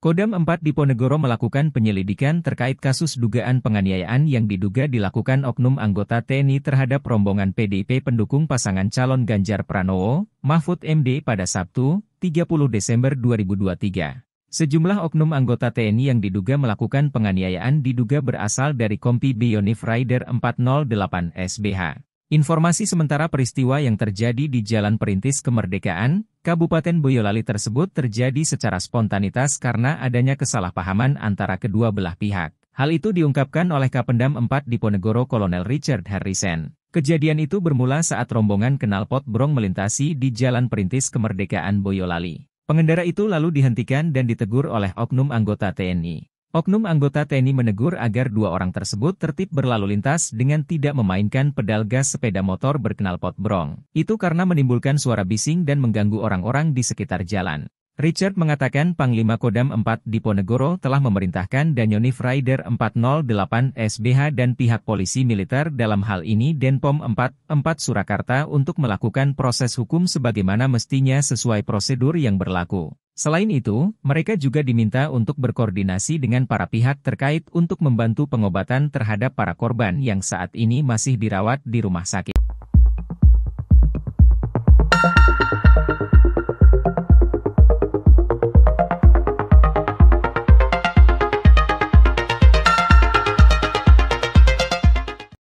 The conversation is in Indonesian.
Kodam 4 Diponegoro melakukan penyelidikan terkait kasus dugaan penganiayaan yang diduga dilakukan oknum anggota TNI terhadap rombongan PDIP pendukung pasangan calon Ganjar Pranowo, Mahfud MD pada Sabtu, 30 Desember 2023. Sejumlah oknum anggota TNI yang diduga melakukan penganiayaan diduga berasal dari Kompi Bionif Rider 408 SBH. Informasi sementara peristiwa yang terjadi di Jalan Perintis Kemerdekaan, Kabupaten Boyolali tersebut terjadi secara spontanitas karena adanya kesalahpahaman antara kedua belah pihak. Hal itu diungkapkan oleh Kapendam 4 Diponegoro Kolonel Richard Harrison. Kejadian itu bermula saat rombongan knalpot brong melintasi di Jalan Perintis Kemerdekaan Boyolali. Pengendara itu lalu dihentikan dan ditegur oleh oknum anggota TNI. Oknum anggota TNI menegur agar dua orang tersebut tertib berlalu lintas dengan tidak memainkan pedal gas sepeda motor berkenal pot brong. Itu karena menimbulkan suara bising dan mengganggu orang-orang di sekitar jalan. Richard mengatakan Panglima Kodam 4 Diponegoro telah memerintahkan Danyonif Rider 408 SBH dan pihak polisi militer dalam hal ini Denpom 44 Surakarta untuk melakukan proses hukum sebagaimana mestinya sesuai prosedur yang berlaku. Selain itu, mereka juga diminta untuk berkoordinasi dengan para pihak terkait untuk membantu pengobatan terhadap para korban yang saat ini masih dirawat di rumah sakit.